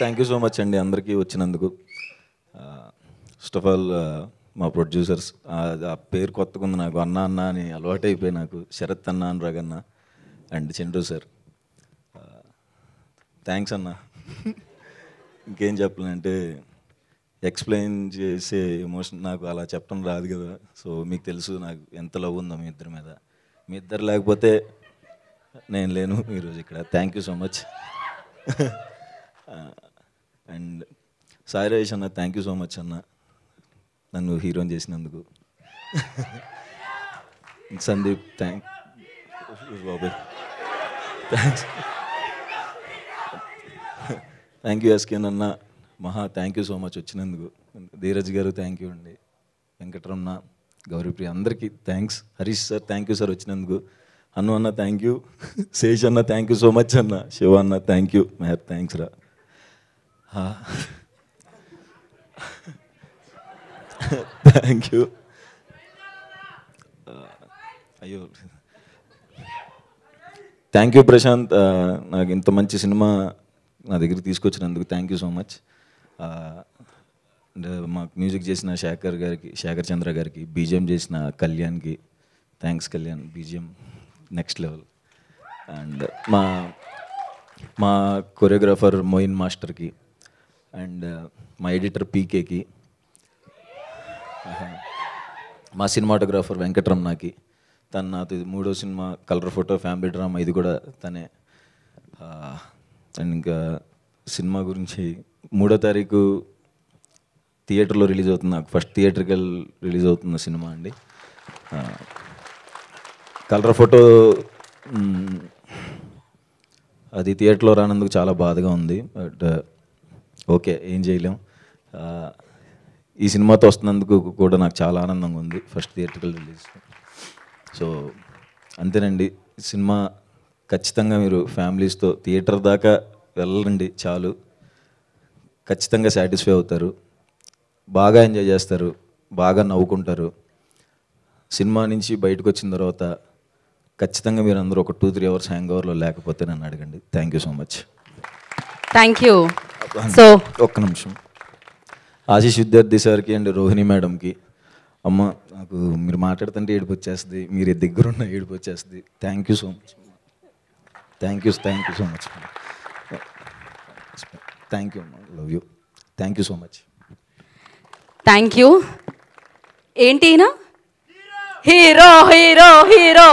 thank you so much అండి అందరికీ వచ్చినందుకు ఫస్ట్ ఆఫ్ ఆల్ మా ప్రొడ్యూసర్స్ ఆ పేరు కొత్తగా ఉంది నాకు అన్న అన్న అని అలవాటైపోయి నాకు శరత్ అన్న అని రగన్న అండ్ చండ్రు సార్ థ్యాంక్స్ అన్న ఇంకేం చెప్పాలంటే ఎక్స్ప్లెయిన్ చేసే ఎమోషన్ నాకు అలా చెప్పడం రాదు కదా సో మీకు తెలుసు నాకు ఎంత లవ్ ఉందో మీ ఇద్దరి మీద మీ ఇద్దరు లేకపోతే నేను లేను ఈరోజు ఇక్కడ thank you so much and Sairesh అన్న థ్యాంక్ యూ సో మచ్ అన్న నన్ను హీరోని చేసినందుకు సందీప్ థ్యాంక్ బాబాయ్ థ్యాంక్స్ థ్యాంక్ యూ ఎస్కేన్ అన్న మహా థ్యాంక్ యూ సో మచ్ వచ్చినందుకు ధీరజ్ గారు థ్యాంక్ యూ అండి వెంకటరమణ గౌరీప్రియ అందరికీ thanks Harish sir thank you sir వచ్చినందుకు అన్ను అన్న థ్యాంక్ యూ శేష్ అన్న థ్యాంక్ యూ సో మచ్ అన్న శివ అన్న థ్యాంక్ యూ మెహర్ థ్యాంక్స్ రా हां थैंक यू अयो थैंक यू प्रशांत ना इंतो మంచి సినిమా నా దగ్గరికి తీసుకొచ్చినందుకు థాంక్యూ సో మచ్ అ మ్యూజిక్ చేసినా శ్యాకర్ గారికి శ్యాకర్ చంద్ర గారికి బిజీఎం చేసినా కళ్యాణ్ కి thanks Kalyan BGM next level and మా మా కోరియోగ్రాఫర్ మొహైన్ మాస్టర్ కి అండ్ uh, మా ఎడిటర్ పీకేకి మా సినిమాటోగ్రాఫర్ వెంకటరమణకి తన నాతో మూడో cinema Colour Photo family drama ఇది కూడా తనే అండ్ ఇంకా సినిమా గురించి మూడో తారీఖు థియేటర్లో రిలీజ్ అవుతుంది నాకు ఫస్ట్ థియేటర్కి రిలీజ్ అవుతున్న సినిమా అండి కలర్ ఫోటో అది థియేటర్లో రానందుకు చాలా బాధగా ఉంది బట్ ఓకే ఏం చేయలేం ఈ సినిమాతో వస్తున్నందుకు కూడా నాకు చాలా ఆనందంగా ఉంది ఫస్ట్ థియేటర్కల్ రిలీజ్ సో అంతేనండి సినిమా ఖచ్చితంగా మీరు ఫ్యామిలీస్తో థియేటర్ దాకా వెళ్ళండి చాలు ఖచ్చితంగా సాటిస్ఫై అవుతారు బాగా ఎంజాయ్ చేస్తారు బాగా నవ్వుకుంటారు సినిమా నుంచి బయటకు వచ్చిన తర్వాత ఖచ్చితంగా మీరు అందరూ ఒక టూ త్రీ అవర్స్ హ్యాంగ్ ఓవర్లో లేకపోతే నన్ను అడగండి thank you so much thank you so ఒక్క నిమిషం ఆశీష్ విద్యార్థి సార్కి అండ్ రోహిణి మేడంకి అమ్మ నాకు మీరు మాట్లాడుతుంటే ఏడుపు వచ్చేస్తుంది మీరు దగ్గరున్న ఏడుపు వచ్చేస్తుంది thank you so much thank you thank you so much thank you అమ్మ love you thank you so much thank you ఏంటి హీరో హీరో హీరో